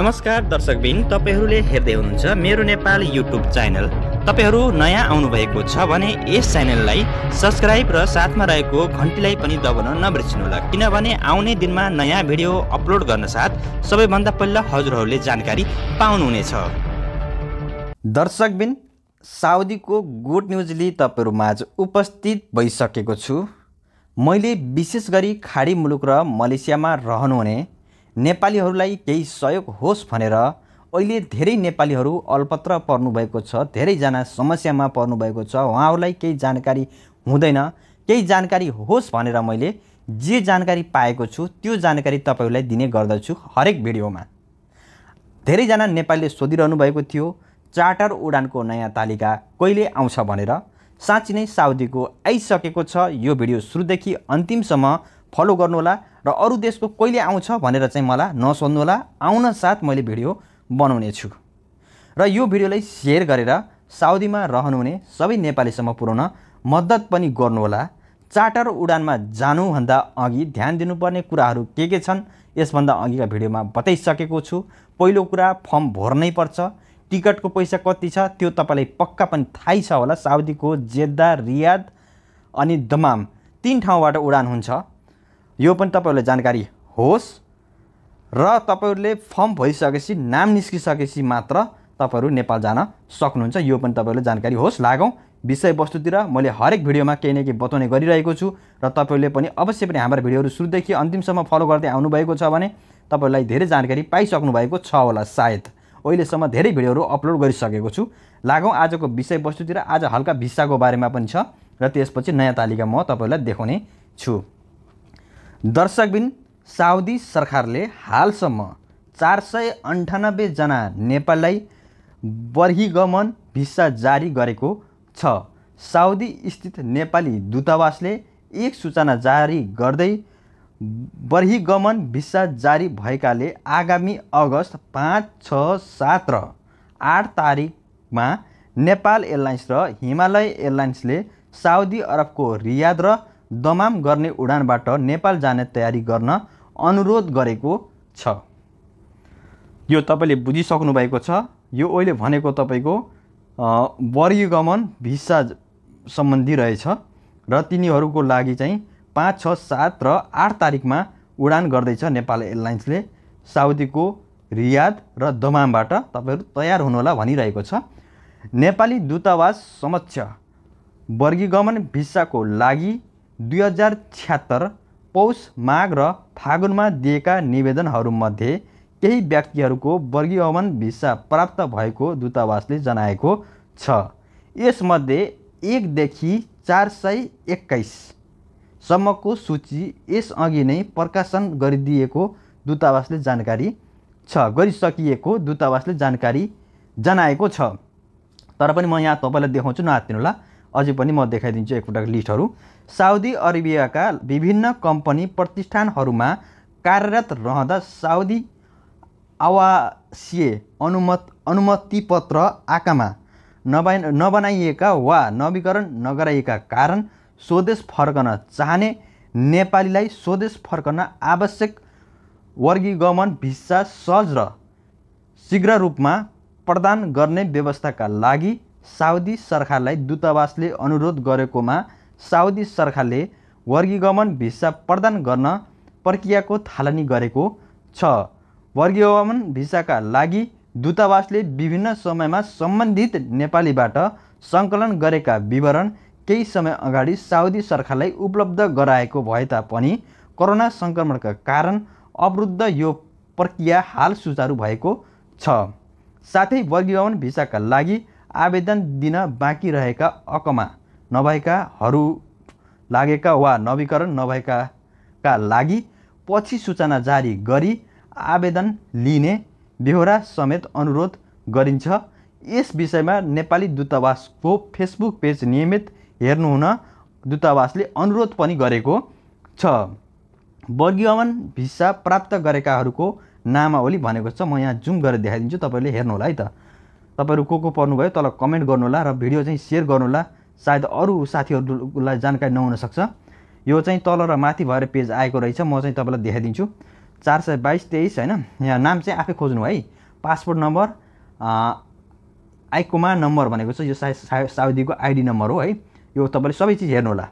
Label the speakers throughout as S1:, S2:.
S1: नमस्कार दर्शकबिन तपाईँहरूले हेर्दै हुनुहुन्छ मेरो नेपाल युट्युब च्यानल तपाईँहरू नयाँ आउनुभएको छ भने यस च्यानललाई सब्सक्राइब र साथमा रहेको घन्टीलाई पनि दबाउन होला किनभने आउने दिनमा नयाँ भिडियो अपलोड गर्न साथ सबैभन्दा पहिला हजुरहरूले जानकारी पाउनुहुनेछ दर्शकबिन साउदीको गुड न्युज तपाईँहरू माझ उपस्थित भइसकेको छु मैले विशेष गरी खाडी मुलुक र मलेसियामा रहनुहुने नेपालीहरूलाई केही सहयोग होस् भनेर अहिले धेरै नेपालीहरू अल्पत्र पर्नुभएको छ धेरैजना समस्यामा पर्नुभएको छ उहाँहरूलाई केही जानकारी हुँदैन केही जानकारी होस् भनेर मैले जे जानकारी पाएको छु त्यो जानकारी तपाईँहरूलाई दिने गर्दछु हरेक भिडियोमा धेरैजना नेपालीले सोधिरहनु भएको थियो चार्टर उडानको नयाँ तालिका कहिले आउँछ भनेर साँच्ची नै साउदीको आइसकेको छ यो भिडियो सुरुदेखि अन्तिमसम्म फलो गर्नुहोला र अरू देशको कहिले आउँछ भनेर चाहिँ मलाई नसोध्नुहोला आउन साथ मैले भिडियो बनाउने छु र यो भिडियोलाई सेयर गरेर साउदीमा रहनुहुने सबै नेपालीसम्म पुर्याउन मद्दत पनि गर्नुहोला चार्टर उडानमा जानुभन्दा अघि ध्यान दिनुपर्ने कुराहरू के के छन् यसभन्दा अघिका भिडियोमा बताइसकेको छु पहिलो कुरा फर्म भर्नै पर्छ टिकटको पैसा कति छ त्यो तपाईँलाई पक्का पनि थाहै छ होला साउदीको जेद्दा रियाद अनि दमाम तिन ठाउँबाट उडान हुन्छ यो पनि तपाईँहरूलाई जानकारी होस् र तपाईँहरूले फर्म भइसकेपछि नाम निस्किसकेपछि मात्र तपाईँहरू नेपाल जान सक्नुहुन्छ यो पनि तपाईँहरूले जानकारी होस् लागौँ विषयवस्तुतिर मैले हरेक भिडियोमा केही न केही बताउने गरिरहेको छु र तपाईँहरूले पनि अवश्य पनि हाम्रो भिडियोहरू सुरुदेखि अन्तिमसम्म फलो गर्दै आउनुभएको छ भने तपाईँहरूलाई धेरै जानकारी पाइसक्नु भएको छ होला सायद अहिलेसम्म धेरै भिडियोहरू अपलोड गरिसकेको छु लागौँ आजको विषयवस्तुतिर आज हल्का भिसाको बारेमा पनि छ र त्यसपछि नयाँ तालिका म तपाईँहरूलाई देखाउने छु दर्शकबिन साउदी सरकारले हालसम्म चार सय अन्ठानब्बेजना नेपाललाई बहिर्गमन भिसा जारी गरेको छ साउदी स्थित नेपाली दूतावासले एक सूचना जारी गर्दै बर्गमन भिसा जारी भएकाले आगामी अगस्त पाँच छ सात र आठ तारिकमा नेपाल एयरलाइन्स र हिमालय एयरलाइन्सले साउदी अरबको रियाद र दमाम गर्ने उडानबाट नेपाल जाने तयारी गर्न अनुरोध गरेको छ यो तपाईँले बुझिसक्नु भएको छ यो अहिले भनेको तपाईँको वर्गीगमन भिसा सम्बन्धी रहेछ र तिनीहरूको लागि चाहिँ पाँच छ सात र आठ तारिकमा उडान गर्दैछ नेपाल एयरलाइन्सले साउदीको रियाद र दमामबाट तपाईँहरू तयार हुनुहोला भनिरहेको छ नेपाली दूतावास समक्ष वर्गीगमन भिसाको लागि दुई हजार छ्यात्तर पौष माघ र फागुनमा दिएका निवेदनहरूमध्ये केही व्यक्तिहरूको वर्गीयमन भिसा प्राप्त भएको दूतावासले जनाएको छ यसमध्ये एकदेखि चार सय एक्काइससम्मको सूची यसअघि नै प्रकाशन गरिदिएको दूतावासले जानकारी छ गरिसकिएको दूतावासले जानकारी जनाएको छ तर पनि म यहाँ तपाईँलाई देखाउँछु नआत्तिनुलाई अझै पनि म देखाइदिन्छु एकपटक लिस्टहरू साउदी अरेबियाका विभिन्न कम्पनी प्रतिष्ठानहरूमा कार्यरत रहँदा साउदी आवासीय अनुमत अनुमतिपत्र आकामा नबा नबनाइएका वा नवीकरण नगराइएका कारण स्वदेश फर्कन चाहने नेपालीलाई स्वदेश फर्कन आवश्यक वर्गीगमन भिसा सहज र शीघ्र रूपमा प्रदान गर्ने व्यवस्थाका लागि साउदी सरकारलाई दूतावासले अनुरोध गरेकोमा साउदी सरकारले वर्गीगमन भिसा प्रदान गर्न प्रक्रियाको थालनी गरेको छ वर्गीगमन भिसाका लागि दूतावासले विभिन्न समयमा सम्बन्धित नेपालीबाट सङ्कलन गरेका विवरण केही समय अगाडि साउदी सरकारलाई उपलब्ध गराएको भए तापनि कोरोना सङ्क्रमणका कारण अवरुद्ध यो प्रक्रिया हाल सुचारू भएको छ साथै वर्गीकरण भिसाका लागि आवेदन दिन बाँकी रहेका अकमा नभएकाहरू लागेका वा नवीकरण नभएकाका लागि पछि सूचना जारी गरी आवेदन लिने बेहोरा समेत अनुरोध गरिन्छ यस विषयमा नेपाली दूतावासको फेसबुक पेज नियमित हेर्नुहुन दूतावासले अनुरोध पनि गरेको छ वर्गीयमन भिसा प्राप्त गरेकाहरूको नामावली भनेको छ म यहाँ जुम गरेर देखाइदिन्छु तपाईँले हेर्नु होला है त तपाईँहरू को को पर्नुभयो तल कमेन्ट गर्नुहोला र भिडियो चाहिँ सेयर गर्नुहोला सायद अरू साथीहरूलाई जानकारी नहुनसक्छ यो चाहिँ तल र माथि भएर पेज आएको रहेछ म चाहिँ तपाईँलाई देखाइदिन्छु चार सय बाइस तेइस होइन यहाँ नाम चाहिँ आफै खोज्नु है पासपोर्ट नम्बर आइकुमा नम्बर भनेको छ यो सायद साउदीको आइडी नम्बर हो है यो तपाईँले सबै चिज हेर्नुहोला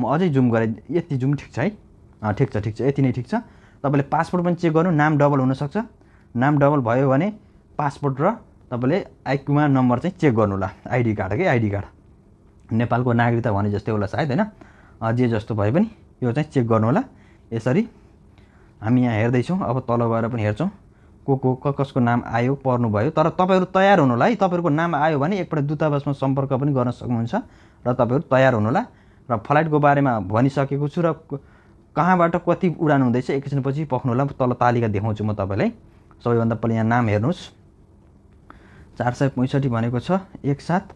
S1: म अझै जुम गरेँ यति जुम ठिक छ है ठिक छ ठिक छ यति नै ठिक छ तपाईँले पासपोर्ट पनि चेक गर्नु नाम डबल हुनसक्छ नाम डबल भयो भने पासपोर्ट र तपाईँले आइक्युमा नम्बर चाहिँ चेक गर्नु होला आइडी कार्ड कि आइडी कार्ड नेपालको नागरिकता भने जस्तै होला सायद होइन जे जस्तो भए पनि यो चाहिँ चेक गर्नु होला यसरी हामी यहाँ हेर्दैछौँ अब तल गएर पनि हेर्छौँ को को क कसको नाम आयो पर्नुभयो तर तपाईँहरू तयार हुनुहोला है तपाईँहरूको नाम आयो भने एकपल्ट दूतावासमा सम्पर्क पनि गर्न सक्नुहुन्छ र तपाईँहरू तयार हुनुहोला र फ्लाइटको बारेमा भनिसकेको छु र कहाँबाट कति उडान हुँदैछ एकछिनपछि होला तल तालिका देखाउँछु म तपाईँलाई सबैभन्दा पहिला यहाँ नाम हेर्नुहोस् चार सय पैँसठी भनेको छ एक सात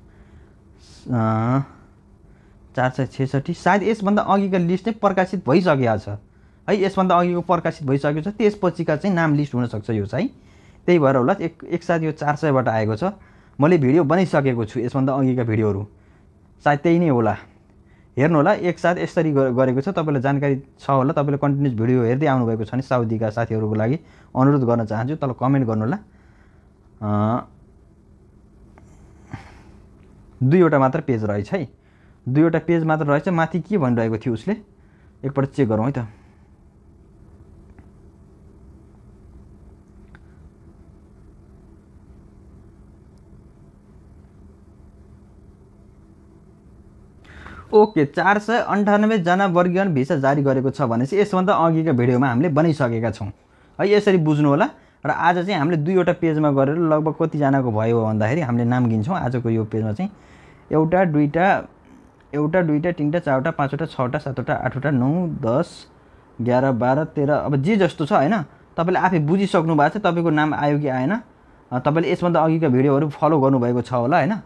S1: चार सय छेसठी सायद यसभन्दा अघिको लिस्ट नै प्रकाशित भइसकेको छ है यसभन्दा अघिको प्रकाशित भइसकेको छ त्यसपछिका चाहिँ नाम लिस्ट हुनसक्छ यो चाहिँ त्यही भएर होला एक एकसाथ यो चार सयबाट आएको छ मैले भिडियो बनाइसकेको छु यसभन्दा अघिका भिडियोहरू सायद त्यही नै होला हेर्नु होला एकसाथ यसरी गरेको छ तपाईँलाई जानकारी छ होला तपाईँले कन्टिन्युस भिडियो हेर्दै आउनुभएको छ भने साउदीका साथीहरूको लागि अनुरोध गर्न चाहन्छु तल कमेन्ट गर्नु गर्नुहोला दुईवटा मात्र पेज रहेछ है दुईवटा पेज मात्र रहेछ माथि के भनिरहेको थियो उसले एकपल्ट चेक गरौँ है त ओके चार सय अन्ठानब्बेजना वर्गीकरण भिसा जारी गरेको छ भनेपछि यसभन्दा अघिको भिडियोमा हामीले बनाइसकेका छौँ है यसरी बुझ्नु होला र आज चाहिँ हामीले दुईवटा पेजमा गरेर लगभग कतिजनाको भयो भन्दाखेरि हामीले नाम गिन्छौँ आजको यो पेजमा चाहिँ एउटा दुईवटा एउटा दुईवटा तिनवटा चारवटा पाँचवटा छवटा सातवटा आठवटा नौ दस एघार बाह्र तेह्र अब जे जस्तो छ होइन तपाईँले आफै बुझिसक्नु भएको छ तपाईँको नाम आयो कि आएन तपाईँले यसभन्दा अघिका भिडियोहरू फलो गर्नुभएको छ होला होइन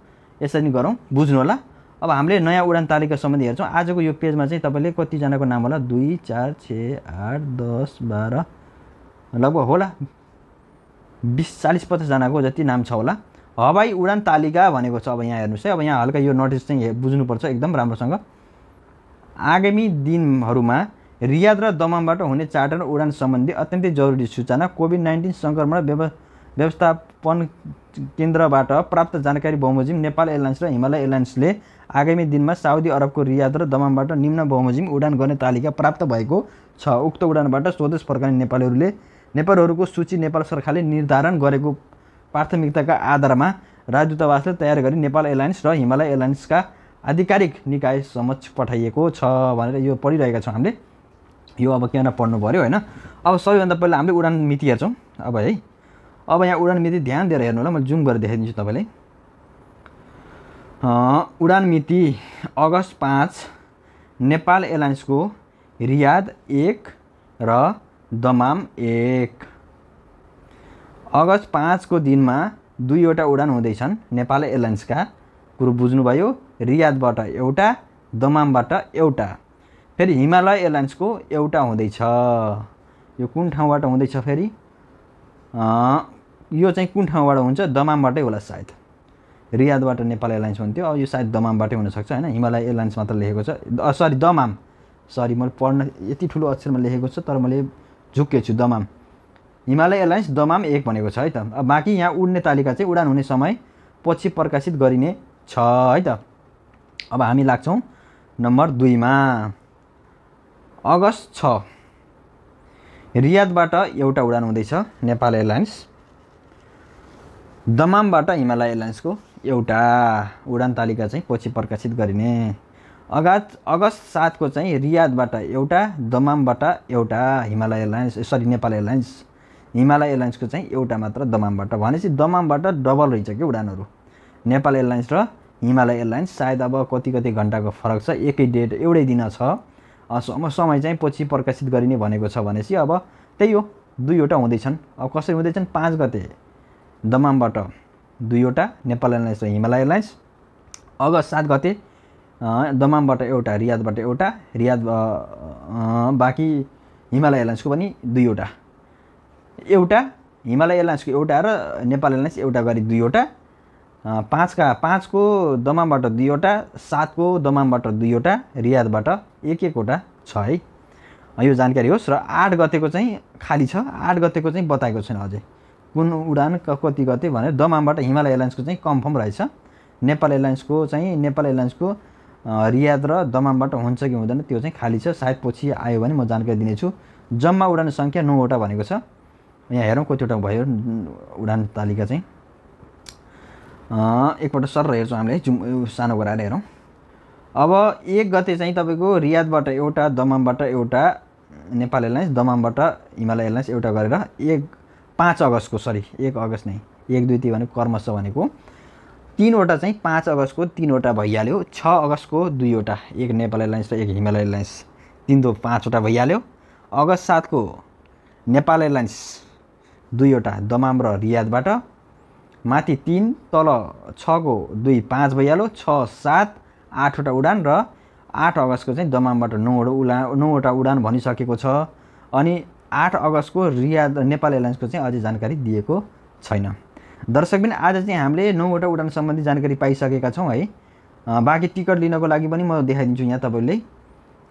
S1: यसरी गरौँ बुझ्नु होला अब हामीले नयाँ उडान तालिका सम्बन्धी हेर्छौँ आजको यो पेजमा चाहिँ तपाईँले कतिजनाको नाम होला दुई चार छ आठ दस बाह्र लगभग होला बिस चालिस पचासजनाको जति नाम छ होला हवाई उडान तालिका भनेको छ अब यहाँ हेर्नुहोस् है अब यहाँ हल्का यो नोटिस चाहिँ बुझ्नुपर्छ एकदम राम्रोसँग आगामी दिनहरूमा रियाद र दमामबाट हुने चार्टर उडान सम्बन्धी अत्यन्तै जरुरी सूचना कोभिड नाइन्टिन सङ्क्रमण व्यव व्यवस्थापन केन्द्रबाट प्राप्त जानकारी बमोजिम नेपाल एयरलाइन्स र हिमालय एयरलाइन्सले आगामी दिनमा साउदी अरबको रियाद र दमामबाट निम्न बमोजिम उडान गर्ने तालिका प्राप्त भएको छ उक्त उडानबाट स्वदेश फर्काउने नेपालीहरूले नेपालहरूको सूची नेपाल सरकारले निर्धारण गरेको प्राथमिकताका आधारमा राजदूतावासले तयार गरी नेपाल एयरलाइन्स र हिमालय एयरलाइन्सका आधिकारिक निकाय समक्ष पठाइएको छ भनेर यो पढिरहेका छौँ हामीले यो अब किन पढ्नु पऱ्यो होइन अब सबैभन्दा पहिला हामीले उडान मिति हेर्छौँ अब है अब यहाँ उडान मिति ध्यान दिएर हेर्नु होला मैले जुम गरेर देखाइदिन्छु तपाईँलाई उडान मिति अगस्त पाँच नेपाल एयरलाइन्सको रियाद एक र दमाम एक अगस्त पाँचको दिनमा दुईवटा उडान हुँदैछन् नेपाल एयरलाइन्सका कुरो बुझ्नुभयो रियादबाट एउटा दमामबाट एउटा फेरि हिमालय एयरलाइन्सको एउटा हुँदैछ यो कुन ठाउँबाट हुँदैछ फेरि यो चाहिँ कुन ठाउँबाट हुन्छ दमामबाटै होला सायद रियादबाट नेपाल एयरलाइन्स हुन्थ्यो अब यो सायद दमामबाटै हुनसक्छ होइन हिमालय एयरलाइन्स मात्र लेखेको छ सरी दमाम सरी मैले पढ्न यति ठुलो अक्षरमा लेखेको छ तर मैले झुक्केछु दमाम हिमालय एयरलाइन्स दमाम एक भनेको छ है त अब बाँकी यहाँ उड्ने तालिका चाहिँ उडान हुने समय पछि प्रकाशित गरिने छ है त अब हामी लाग्छौँ नम्बर दुईमा अगस्त छ रियादबाट एउटा उडान हुँदैछ नेपाल एयरलाइन्स दमामबाट हिमालय एयरलाइन्सको एउटा उडान तालिका चाहिँ पछि प्रकाशित गरिने अगस्त अगस्त सातको चाहिँ रियादबाट एउटा दमामबाट एउटा Himalaya airlines sorry Nepal airlines Himalaya एयरलाइन्सको चाहिँ एउटा मात्र दमामबाट भनेपछि दमामबाट डबल रहेछ कि उडानहरू नेपाल एयरलाइन्स र हिमालय एयरलाइन्स सायद अब कति कति घन्टाको फरक छ एकै डेट एउटै दिन छ समय चाहिँ पछि प्रकाशित गरिने भनेको छ भनेपछि अब त्यही हो दुईवटा हुँदैछन् अब कसरी हुँदैछन् पाँच गते दमामबाट दुईवटा नेपाल एयरलाइन्स र हिमालय एयरलाइन्स अगस्त सात गते दमामबाट एउटा रियादबाट एउटा रियाद बाँकी हिमालय एयरलाइन्सको पनि दुईवटा एउटा हिमालय एयरलाइन्सको एउटा र नेपाल एयरलाइन्स एउटा गरी दुईवटा पाँचका पाँचको दमामबाट दुईवटा सातको दमामबाट दुईवटा रियादबाट एक एकवटा छ है यो जानकारी होस् र आठ गतेको चाहिँ खाली छ आठ गतेको चाहिँ बताएको छैन अझै कुन उडान कति गते भनेर दमामबाट हिमालय एयरलाइन्सको चाहिँ कन्फर्म रहेछ नेपाल एयरलाइन्सको चाहिँ नेपाल एयरलाइन्सको रियाद र दमामबाट हुन्छ कि हुँदैन त्यो चाहिँ खाली छ सायद पछि आयो भने म जानकारी दिनेछु जम्मा उडान सङ्ख्या नौवटा भनेको छ यहाँ हेरौँ कतिवटा भयो उडान तालिका चाहिँ एकपल्ट सर हेर्छौँ हामीले जुम सानो गराएर हेरौँ अब एक गते चाहिँ तपाईँको रियादबाट एउटा दमामबाट एउटा नेपाल एयरलाइन्स दमामबाट हिमालय एयरलाइन्स एउटा गरेर एक पाँच अगस्तको सरी एक अगस्त नै एक दुई तिन भनेको कर्मश भनेको तिनवटा चाहिँ पाँच अगस्तको तिनवटा भइहाल्यो छ अगस्तको दुईवटा एक नेपाल एयरलाइन्स र एक हिमालय एयरलाइन्स तिन दो पाँचवटा भइहाल्यो अगस्त सातको नेपाल एयरलाइन्स दुईवटा दमाम र रियादबाट माथि तिन तल छको दुई पाँच भइहाल्यो छ सात आठवटा उडान र आठ अगस्तको चाहिँ दमामबाट नौवटा उडा नौवटा उडान भनिसकेको छ अनि आठ अगस्तको रियाद नेपाल एयरलाइन्सको चाहिँ अझै जानकारी दिएको छैन दर्शकबिन आज चाहिँ हामीले नौवटा उडान सम्बन्धी जानकारी पाइसकेका छौँ है बाँकी टिकट लिनको लागि पनि म देखाइदिन्छु यहाँ तपाईँले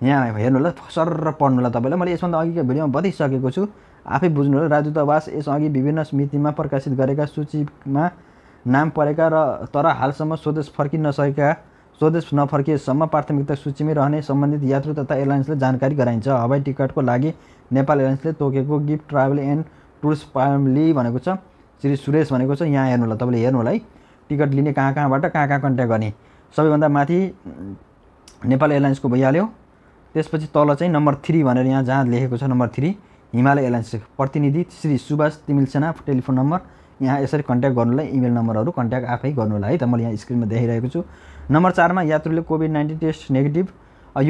S1: यहाँ हेर्नु होला सर पढ्नु होला तपाईँलाई मैले यसभन्दा अघिको भिडियोमा बताइसकेको छु आफै बुझ्नु होला राजदूतावास यसअघि विभिन्न स्मृतिमा प्रकाशित गरेका सूचीमा नाम परेका र तर हालसम्म स्वदेश फर्किन नसकेका स्वदेश नफर्किएसम्म प्राथमिकता सूचीमै रहने सम्बन्धित यात्रु तथा एयरलाइन्सले जानकारी गराइन्छ हवाई टिकटको लागि नेपाल एयरलाइन्सले तोकेको गिफ्ट ट्राभल एन्ड टुर्स पार्मली भनेको छ श्री सुरेश भनेको छ यहाँ हेर्नु होला तपाईँले हेर्नु होला है टिकट लिने कहाँ कहाँबाट कहाँ कहाँ कन्ट्याक्ट गर्ने सबैभन्दा माथि नेपाल एयरलाइन्सको भइहाल्यो त्यसपछि तल चाहिँ नम्बर थ्री भनेर यहाँ जहाँ लेखेको छ नम्बर थ्री हिमालय एयरलाइन्स प्रतिनिधि श्री सुभाष तिमिल सेना टेलिफोन नम्बर यहाँ यसरी कन्ट्याक्ट गर्नुलाई इमेल नम्बरहरू कन्ट्याक्ट आफै गर्नु होला है त मैले यहाँ स्क्रिनमा देखाइरहेको छु नम्बर चारमा यात्रुले कोभिड नाइन्टिन टेस्ट नेगेटिभ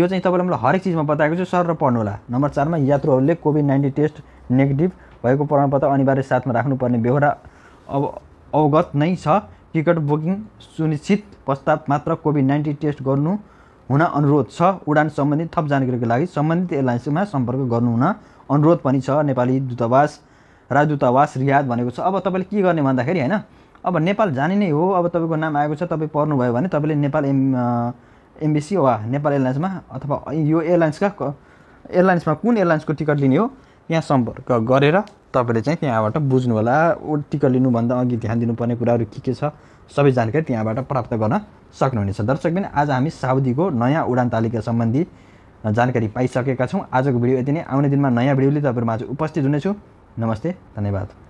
S1: यो चाहिँ तपाईँले मलाई हरेक चिजमा बताएको छु सर र पढ्नु होला नम्बर चारमा यात्रुहरूले कोभिड नाइन्टिन टेस्ट नेगेटिभ भएको प्रमाणपत्र अनिवार्य साथमा राख्नुपर्ने बेहोरा अब अवगत नै छ टिकट बुकिङ सुनिश्चित प्रस्ताव मात्र कोभिड नाइन्टिन टेस्ट गर्नु हुन अनुरोध छ उडान सम्बन्धी थप जानकारीको लागि सम्बन्धित एयरलाइन्समा सम्पर्क गर्नुहुन अनुरोध पनि छ नेपाली दूतावास राजदूतावास रियाद भनेको छ अब तपाईँले के गर्ने भन्दाखेरि होइन अब नेपाल जाने नै हो अब तपाईँको नाम आएको छ तपाईँ पढ्नुभयो भने तपाईँले नेपाल एम एमबिसी वा नेपाल एयरलाइन्समा अथवा यो एयरलाइन्सका एयरलाइन्समा कुन एयरलाइन्सको टिकट लिने हो यहाँ सम्पर्क गरेर तपाईँले चाहिँ त्यहाँबाट बुझ्नु बुझ्नुहोला टिका लिनुभन्दा अघि ध्यान दिनुपर्ने कुराहरू के के छ सबै जानकारी त्यहाँबाट प्राप्त गर्न सक्नुहुनेछ दर्शकबिन आज हामी साउदीको नयाँ उडान तालिका सम्बन्धी जानकारी पाइसकेका छौँ आजको भिडियो यति नै आउने दिनमा नयाँ भिडियोले तपाईँहरूमा आज उपस्थित हुनेछु नमस्ते धन्यवाद